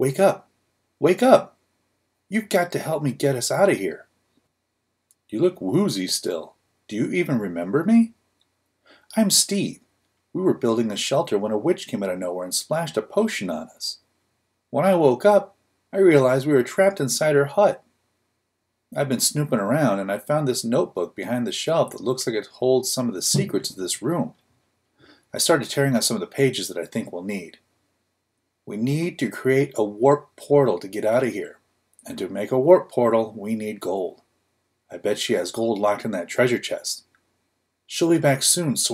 Wake up! Wake up! You've got to help me get us out of here. You look woozy still. Do you even remember me? I'm Steve. We were building a shelter when a witch came out of nowhere and splashed a potion on us. When I woke up, I realized we were trapped inside her hut. I've been snooping around and I found this notebook behind the shelf that looks like it holds some of the secrets of this room. I started tearing out some of the pages that I think we'll need. We need to create a warp portal to get out of here. And to make a warp portal, we need gold. I bet she has gold locked in that treasure chest. She'll be back soon, so